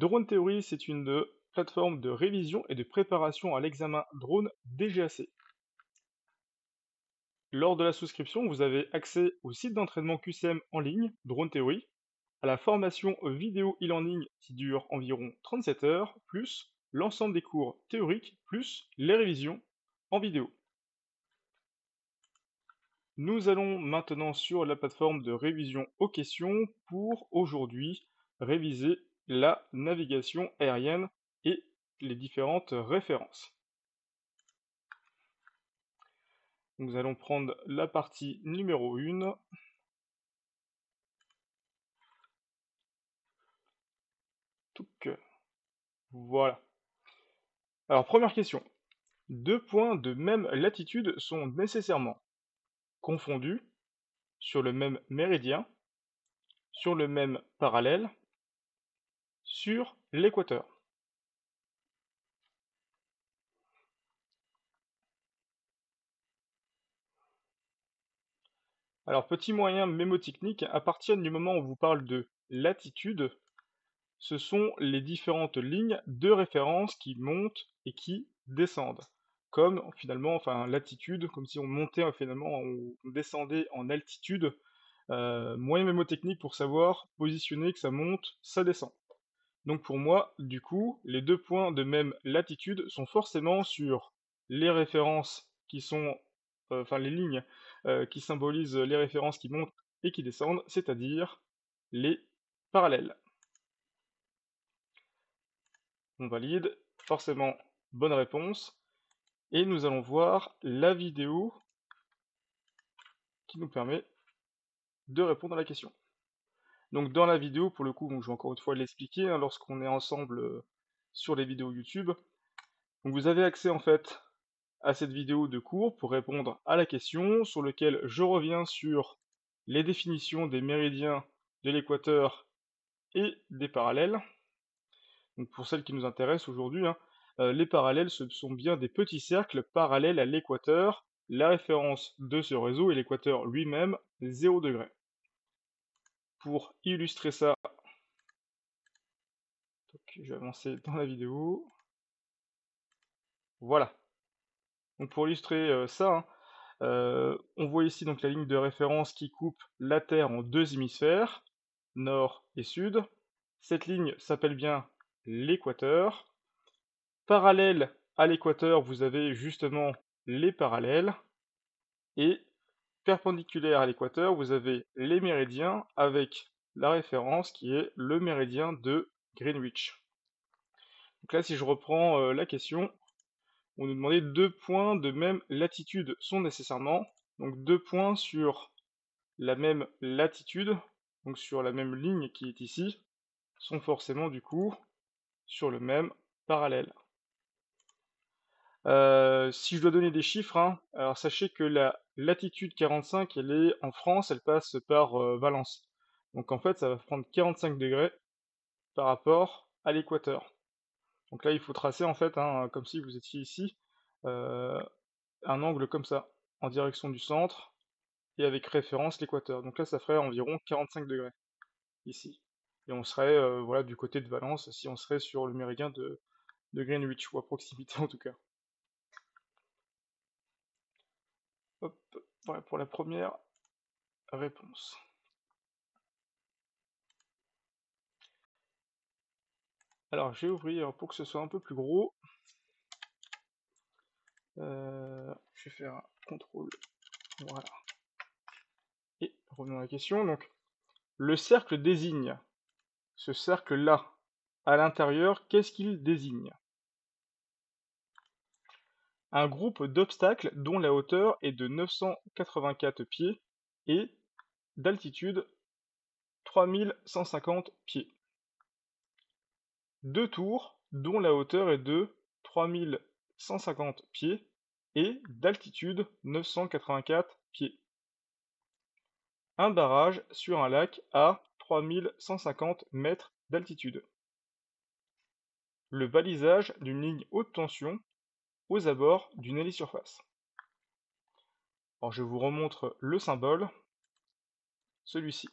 Drone Theory, c'est une euh, plateforme de révision et de préparation à l'examen drone DGAC. Lors de la souscription, vous avez accès au site d'entraînement QCM en ligne, Drone Theory, à la formation vidéo e-learning qui dure environ 37 heures, plus l'ensemble des cours théoriques, plus les révisions en vidéo. Nous allons maintenant sur la plateforme de révision aux questions pour aujourd'hui réviser la navigation aérienne et les différentes références. Nous allons prendre la partie numéro 1. Voilà. Alors, première question. Deux points de même latitude sont nécessairement confondus sur le même méridien, sur le même parallèle, sur l'équateur. Alors, petit moyen mémotechnique, à partir du moment où on vous parle de latitude, ce sont les différentes lignes de référence qui montent et qui descendent. Comme finalement, enfin, latitude, comme si on montait finalement, on descendait en altitude. Euh, moyen mémotechnique pour savoir positionner que ça monte, ça descend. Donc pour moi, du coup, les deux points de même latitude sont forcément sur les références qui sont, euh, enfin les lignes euh, qui symbolisent les références qui montent et qui descendent, c'est-à-dire les parallèles. On valide, forcément bonne réponse. Et nous allons voir la vidéo qui nous permet de répondre à la question. Donc dans la vidéo, pour le coup, je vais encore une fois l'expliquer, hein, lorsqu'on est ensemble euh, sur les vidéos YouTube, vous avez accès en fait à cette vidéo de cours pour répondre à la question sur laquelle je reviens sur les définitions des méridiens de l'équateur et des parallèles. pour celles qui nous intéressent aujourd'hui, hein, euh, les parallèles ce sont bien des petits cercles parallèles à l'équateur, la référence de ce réseau est l'équateur lui-même, 0 degré pour illustrer ça, je vais avancer dans la vidéo. Voilà. Donc pour illustrer euh, ça, hein, euh, on voit ici donc la ligne de référence qui coupe la Terre en deux hémisphères, nord et sud. Cette ligne s'appelle bien l'équateur. Parallèle à l'équateur, vous avez justement les parallèles. Et Perpendiculaire à l'équateur, vous avez les méridiens avec la référence qui est le méridien de Greenwich. Donc là, si je reprends euh, la question, on nous demandait deux points de même latitude sont nécessairement, donc deux points sur la même latitude, donc sur la même ligne qui est ici, sont forcément du coup sur le même parallèle. Euh, si je dois donner des chiffres, hein, alors sachez que la latitude 45, elle est en France, elle passe par euh, Valence. Donc en fait, ça va prendre 45 degrés par rapport à l'équateur. Donc là, il faut tracer en fait, hein, comme si vous étiez ici, euh, un angle comme ça, en direction du centre et avec référence l'équateur. Donc là, ça ferait environ 45 degrés ici. Et on serait voilà du côté de Valence si on serait sur le méridien de, de Greenwich ou à proximité en tout cas. Hop, voilà pour la première réponse. Alors, je vais ouvrir pour que ce soit un peu plus gros. Euh, je vais faire un contrôle. Voilà. Et revenons à la question. Donc, le cercle désigne ce cercle-là à l'intérieur. Qu'est-ce qu'il désigne un groupe d'obstacles dont la hauteur est de 984 pieds et d'altitude 3150 pieds. Deux tours dont la hauteur est de 3150 pieds et d'altitude 984 pieds. Un barrage sur un lac à 3150 mètres d'altitude. Le balisage d'une ligne haute tension aux abords d'une surface. Alors je vous remontre le symbole, celui-ci.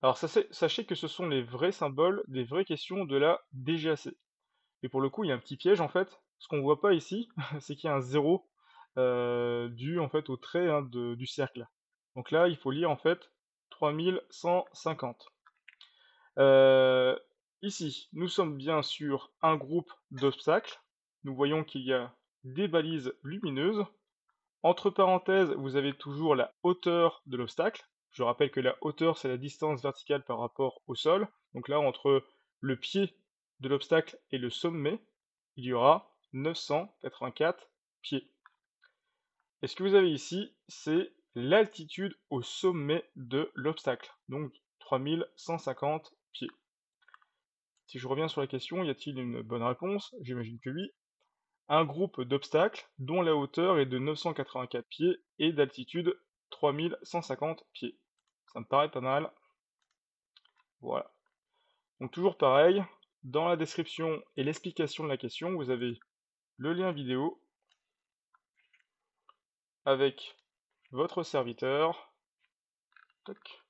Alors sachez que ce sont les vrais symboles des vraies questions de la DGAC. Et pour le coup, il y a un petit piège en fait. Ce qu'on ne voit pas ici, c'est qu'il y a un zéro euh, dû en fait au trait hein, du cercle. Donc là, il faut lire en fait 3150 ici, nous sommes bien sur un groupe d'obstacles. Nous voyons qu'il y a des balises lumineuses. Entre parenthèses, vous avez toujours la hauteur de l'obstacle. Je rappelle que la hauteur, c'est la distance verticale par rapport au sol. Donc là, entre le pied de l'obstacle et le sommet, il y aura 984 pieds. Et ce que vous avez ici, c'est l'altitude au sommet de l'obstacle, donc 3150 si je reviens sur la question, y a-t-il une bonne réponse J'imagine que oui. Un groupe d'obstacles dont la hauteur est de 984 pieds et d'altitude 3150 pieds. Ça me paraît pas mal. Voilà. Donc toujours pareil, dans la description et l'explication de la question, vous avez le lien vidéo avec votre serviteur. Toc.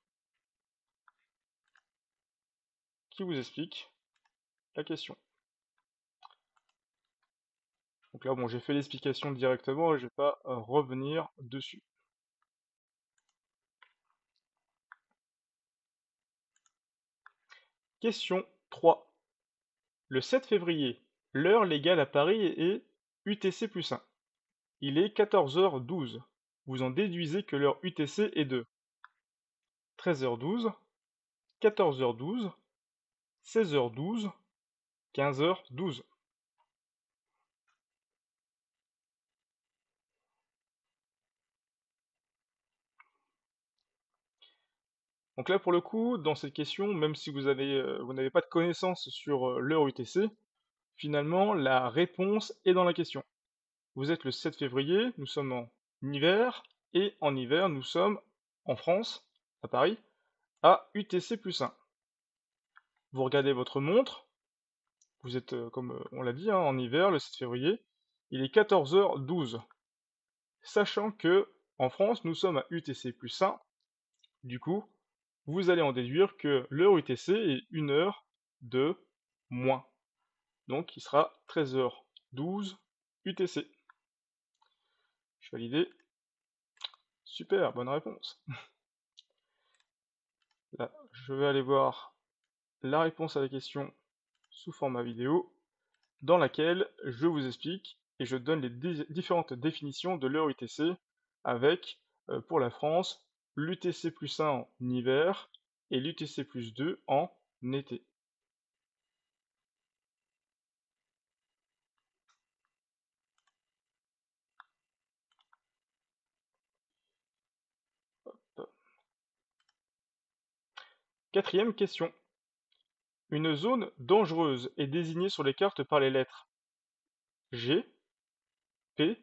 qui vous explique la question. Donc là, bon, j'ai fait l'explication directement et je ne vais pas euh, revenir dessus. Question 3. Le 7 février, l'heure légale à Paris est UTC plus 1. Il est 14h12. Vous en déduisez que l'heure UTC est de 13h12, 14h12, 16h12, 15h12. Donc là, pour le coup, dans cette question, même si vous euh, n'avez pas de connaissances sur euh, l'heure UTC, finalement, la réponse est dans la question. Vous êtes le 7 février, nous sommes en hiver, et en hiver, nous sommes en France, à Paris, à UTC plus 1 vous regardez votre montre, vous êtes, euh, comme euh, on l'a dit, hein, en hiver, le 7 février, il est 14h12. Sachant que, en France, nous sommes à UTC plus 1, du coup, vous allez en déduire que l'heure UTC est une heure de moins. Donc, il sera 13h12 UTC. Je valide. Super, bonne réponse. Là, je vais aller voir la réponse à la question sous format vidéo, dans laquelle je vous explique et je donne les différentes définitions de l'heure UTC avec, euh, pour la France, l'UTC plus 1 en hiver et l'UTC plus 2 en été. Quatrième question. Une zone dangereuse est désignée sur les cartes par les lettres G, P,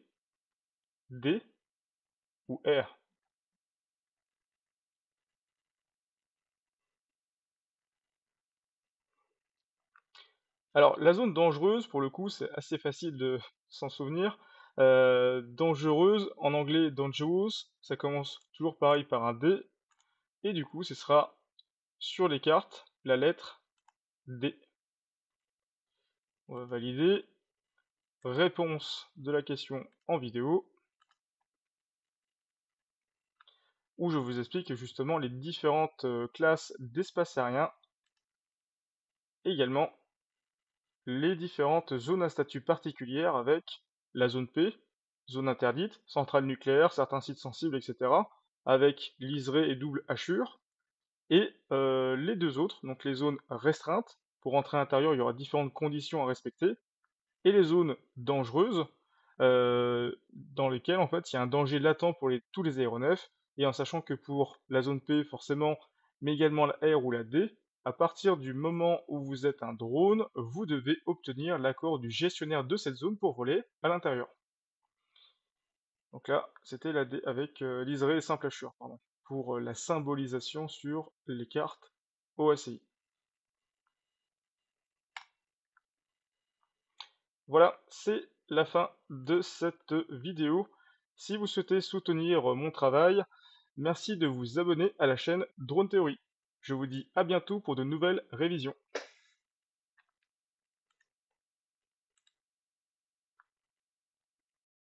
D ou R. Alors, la zone dangereuse, pour le coup, c'est assez facile de s'en souvenir. Euh, dangereuse, en anglais dangerous, ça commence toujours pareil par un D. Et du coup, ce sera sur les cartes la lettre on va valider. Réponse de la question en vidéo. Où je vous explique justement les différentes euh, classes d'espace aérien. Également les différentes zones à statut particulière avec la zone P, zone interdite, centrale nucléaire, certains sites sensibles, etc. avec liseré et double hachure, et euh, les deux autres, donc les zones restreintes, pour entrer à l'intérieur, il y aura différentes conditions à respecter, et les zones dangereuses, euh, dans lesquelles en fait il y a un danger latent pour tous les aéronefs, et en sachant que pour la zone P forcément, mais également la R ou la D, à partir du moment où vous êtes un drone, vous devez obtenir l'accord du gestionnaire de cette zone pour voler à l'intérieur. Donc là, c'était la D avec l'Israël euh, liseré et simple pardon, pour euh, la symbolisation sur les cartes OACI. Voilà, c'est la fin de cette vidéo. Si vous souhaitez soutenir mon travail, merci de vous abonner à la chaîne Drone Theory. Je vous dis à bientôt pour de nouvelles révisions.